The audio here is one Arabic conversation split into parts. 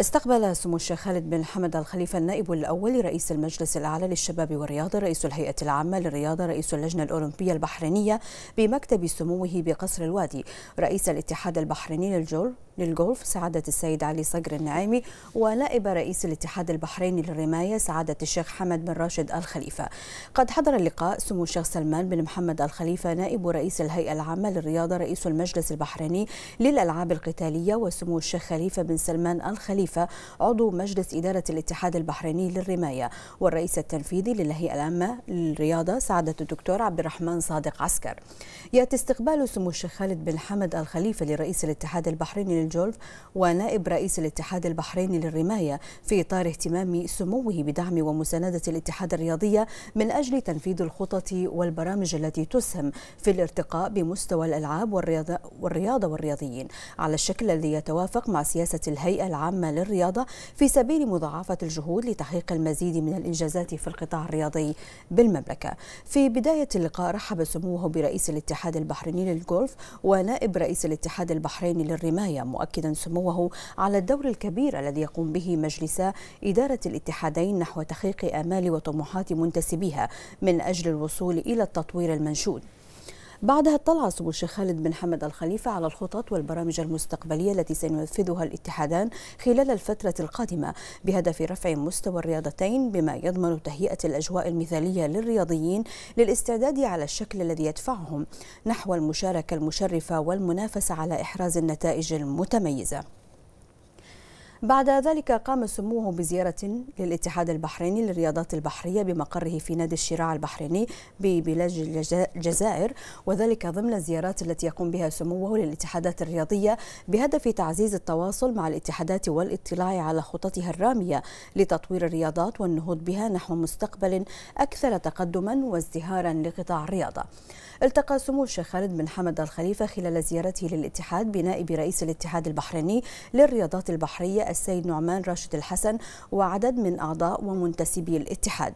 استقبل سمو الشيخ خالد بن حمد الخليفة النائب الأول رئيس المجلس الأعلى للشباب والرياضة رئيس الهيئة العامة للرياضة رئيس اللجنة الأولمبية البحرينية بمكتب سموه بقصر الوادي رئيس الاتحاد البحريني للجول للجولف سعادة السيد علي صقر النعيمي ونائب رئيس الاتحاد البحريني للرماية سعادة الشيخ حمد بن راشد الخليفة قد حضر اللقاء سمو الشيخ سلمان بن محمد الخليفة نائب رئيس الهيئة العامة للرياضة رئيس المجلس البحريني للألعاب القتالية وسمو الشيخ خليفة بن سلمان الخليفة خليفة عضو مجلس إدارة الاتحاد البحريني للرماية والرئيس التنفيذي للهيئة العامة للرياضة سعادة الدكتور عبد الرحمن صادق عسكر يأتي استقبال سمو الشيخ خالد بن حمد الخليفة لرئيس الاتحاد البحريني للجولف ونائب رئيس الاتحاد البحريني للرماية في إطار اهتمام سموه بدعم ومساندة الاتحاد الرياضية من أجل تنفيذ الخطط والبرامج التي تسهم في الارتقاء بمستوى الألعاب والرياضة والرياضيين على الشكل الذي يتوافق مع سياسة الهيئة العامة للرياضة في سبيل مضاعفة الجهود لتحقيق المزيد من الإنجازات في القطاع الرياضي بالمملكة في بداية اللقاء رحب سموه برئيس الاتحاد البحريني للغولف ونائب رئيس الاتحاد البحريني للرماية مؤكدا سموه على الدور الكبير الذي يقوم به مجلس إدارة الاتحادين نحو تحقيق آمال وطموحات منتسبيها من أجل الوصول إلى التطوير المنشود بعدها اطلع الشيخ خالد بن حمد الخليفة على الخطط والبرامج المستقبلية التي سينفذها الاتحادان خلال الفترة القادمة بهدف رفع مستوى الرياضتين بما يضمن تهيئة الأجواء المثالية للرياضيين للاستعداد على الشكل الذي يدفعهم نحو المشاركة المشرفة والمنافسة على إحراز النتائج المتميزة بعد ذلك قام سموه بزيارة للاتحاد البحريني للرياضات البحرية بمقره في نادي الشراع البحريني ببلاد الجزائر وذلك ضمن الزيارات التي يقوم بها سموه للاتحادات الرياضية بهدف تعزيز التواصل مع الاتحادات والاطلاع على خططها الرامية لتطوير الرياضات والنهوض بها نحو مستقبل أكثر تقدما وازدهارا لقطاع الرياضة. التقى سمو الشيخ خالد بن حمد الخليفة خلال زيارته للاتحاد بنائب رئيس الاتحاد البحريني للرياضات البحرية السيد نعمان راشد الحسن وعدد من أعضاء ومنتسبي الاتحاد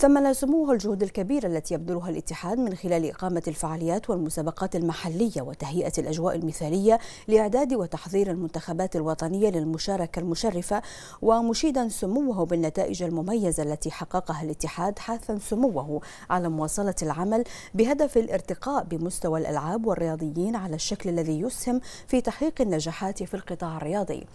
ثمن سموه الجهود الكبيرة التي يبذلها الاتحاد من خلال إقامة الفعاليات والمسابقات المحلية وتهيئة الأجواء المثالية لإعداد وتحضير المنتخبات الوطنية للمشاركة المشرفة ومشيدا سموه بالنتائج المميزة التي حققها الاتحاد حاثا سموه على مواصلة العمل بهدف الارتقاء بمستوى الألعاب والرياضيين على الشكل الذي يسهم في تحقيق النجاحات في القطاع الرياضي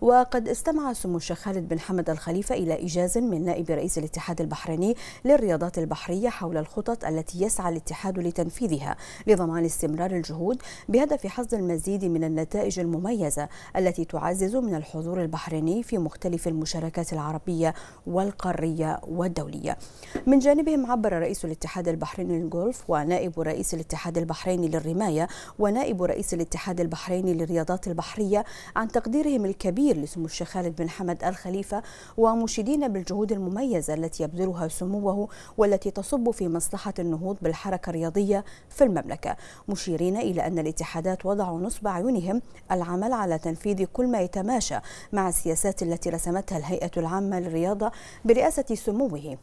وقد استمع سمو الشيخ خالد بن حمد الخليفة إلى إيجاز من نائب رئيس الاتحاد البحريني للرياضات البحرية حول الخطط التي يسعى الاتحاد لتنفيذها لضمان استمرار الجهود بهدف حصد المزيد من النتائج المميزة التي تعزز من الحضور البحريني في مختلف المشاركات العربية والقارية والدولية من جانبهم عبر رئيس الاتحاد البحريني للجولف ونائب رئيس الاتحاد البحريني للرماية ونائب رئيس الاتحاد البحريني للرياضات البحرية عن تقديرهم الكبير لسمو الشيخ خالد بن حمد الخليفة ومشيدين بالجهود المميزة التي يبذلها سمو سموه والتي تصب في مصلحة النهوض بالحركة الرياضية في المملكة مشيرين إلى أن الاتحادات وضعوا نصب عيونهم العمل على تنفيذ كل ما يتماشى مع السياسات التي رسمتها الهيئة العامة للرياضة برئاسة سموه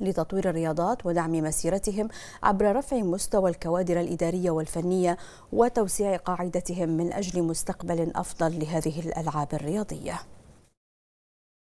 لتطوير الرياضات ودعم مسيرتهم عبر رفع مستوى الكوادر الإدارية والفنية وتوسيع قاعدتهم من أجل مستقبل أفضل لهذه الألعاب الرياضية